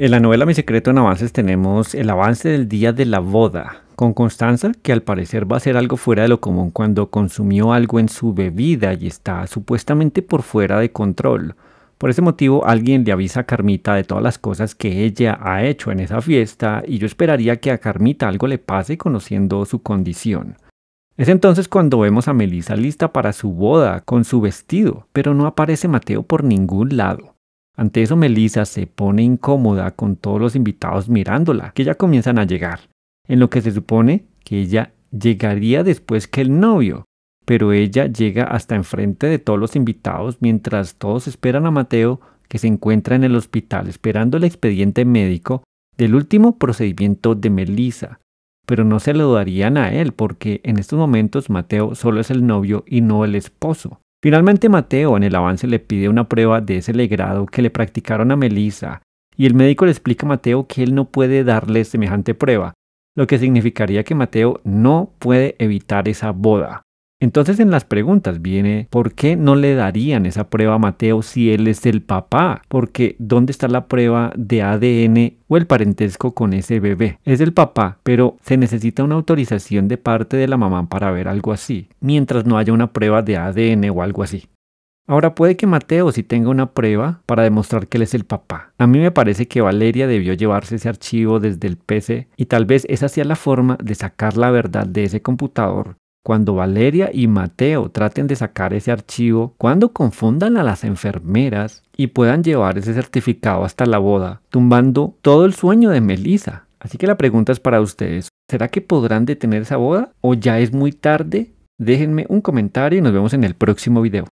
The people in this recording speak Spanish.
En la novela Mi secreto en avances tenemos el avance del día de la boda, con Constanza, que al parecer va a ser algo fuera de lo común cuando consumió algo en su bebida y está supuestamente por fuera de control. Por ese motivo alguien le avisa a Carmita de todas las cosas que ella ha hecho en esa fiesta y yo esperaría que a Carmita algo le pase conociendo su condición. Es entonces cuando vemos a Melissa lista para su boda con su vestido, pero no aparece Mateo por ningún lado. Ante eso Melissa se pone incómoda con todos los invitados mirándola, que ya comienzan a llegar, en lo que se supone que ella llegaría después que el novio, pero ella llega hasta enfrente de todos los invitados mientras todos esperan a Mateo que se encuentra en el hospital esperando el expediente médico del último procedimiento de Melissa, pero no se lo darían a él porque en estos momentos Mateo solo es el novio y no el esposo. Finalmente Mateo en el avance le pide una prueba de ese legrado que le practicaron a Melissa, y el médico le explica a Mateo que él no puede darle semejante prueba, lo que significaría que Mateo no puede evitar esa boda. Entonces en las preguntas viene, ¿por qué no le darían esa prueba a Mateo si él es el papá? Porque ¿dónde está la prueba de ADN o el parentesco con ese bebé? Es el papá, pero se necesita una autorización de parte de la mamá para ver algo así, mientras no haya una prueba de ADN o algo así. Ahora puede que Mateo sí tenga una prueba para demostrar que él es el papá. A mí me parece que Valeria debió llevarse ese archivo desde el PC y tal vez esa sea la forma de sacar la verdad de ese computador cuando Valeria y Mateo traten de sacar ese archivo, cuando confundan a las enfermeras y puedan llevar ese certificado hasta la boda, tumbando todo el sueño de Melissa. Así que la pregunta es para ustedes. ¿Será que podrán detener esa boda o ya es muy tarde? Déjenme un comentario y nos vemos en el próximo video.